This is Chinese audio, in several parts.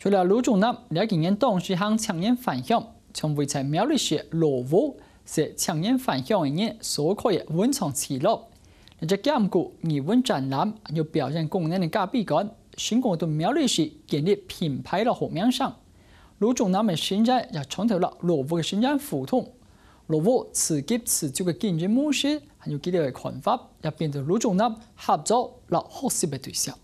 除了卢中南，这几年，当时向抢蝇返乡，从翡在苗里写落户写抢蝇返乡一眼所可的稳常之落。那只经过热温展览，又有表现个人的家逼感，成功从苗里士建立品牌了好面上。卢中南的生产也创造了罗户的生产互通，罗户自给自足的竞争模式，还有几多的看法也变成卢中南合作老合适的对象。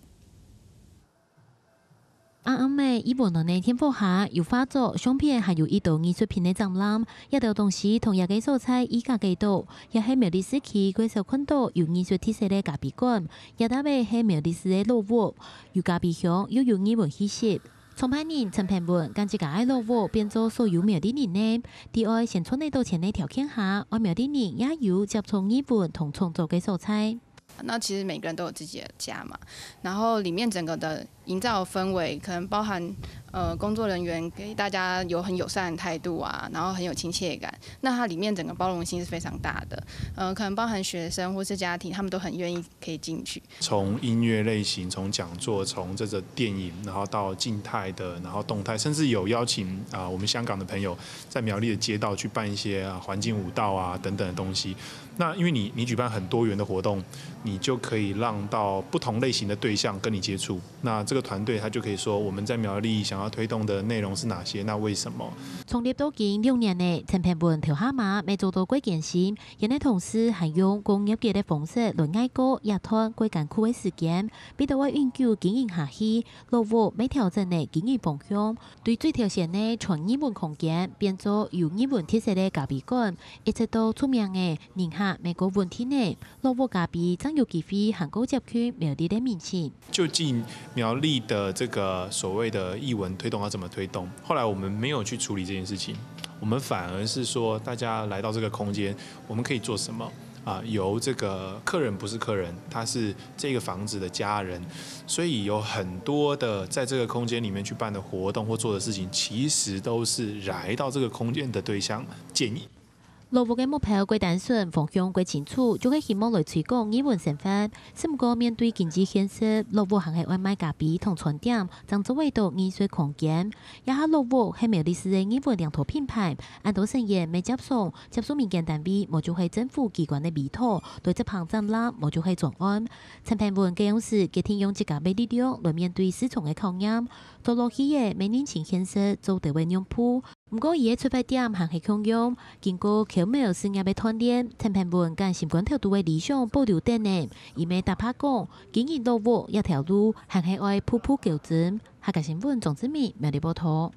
阿妹伊无能力天赋下，又发作相片，还有一道艺术品的展览，一条东西同野鸡素材，伊价计多，也是苗栗市区贵以看到有艺术特色的咖啡馆，也台北是苗栗市的落物，有咖啡香又有艺术气息。从派人陈平文开始喜爱落物，变作所有苗栗人第二，先从内当前条件下，阿苗栗人也有接触艺术同创作的素材。那其实每个人都有自己的家嘛，然后里面整个的营造氛围，可能包含呃工作人员给大家有很友善的态度啊，然后很有亲切感。那它里面整个包容性是非常大的，嗯，可能包含学生或是家庭，他们都很愿意可以进去。从音乐类型，从讲座，从这个电影，然后到静态的，然后动态，甚至有邀请啊我们香港的朋友在苗栗的街道去办一些啊环境舞蹈啊等等的东西。那因为你你举办很多元的活动。你就可以让到不同类型的对象跟你接触。那这个团队他就可以说，我们在苗栗想要推动的内容是哪些？那为什么？从业到近六年内，陈平文调下马，未做到过艰辛。也呢，同时还用工业界的方式轮挨过压团过艰苦的时间，使得我永久经营下去。落户每调整内经营方向，对最条线的创意文空间变作有艺术特色的咖啡馆，一直都出名的。宁夏美国文体内，落户咖啡真。有几韩国苗栗的面前，究竟苗栗的这个所谓的译文推动要怎么推动？后来我们没有去处理这件事情，我们反而是说，大家来到这个空间，我们可以做什么啊？由这个客人不是客人，他是这个房子的家人，所以有很多的在这个空间里面去办的活动或做的事情，其实都是来到这个空间的对象建议。羅湖嘅目標過单纯，方向過清楚，就係希望嚟推廣英文成分。不过面对经济现实，老羅行喺外卖咖比同餐点，將做為到艺术空間。而下羅湖係美丽斯嘅英文領頭品牌，按土生言，未接送，接送民间单位，无就会政府机关嘅委托，对只旁爭啦，无就会转案。陈品部門嘅董事，佢聽用自己力量来面对市场嘅考验。多落去嘅每年前现实，做第二用鋪。毋过伊个出发点还是强勇，经过巧妙设计的串联，陈平文跟新冠跳毒的理想保留灯呢，伊咪达拍讲，今日到我一条路还是爱铺铺求砖，下个新闻总子咪明日波头。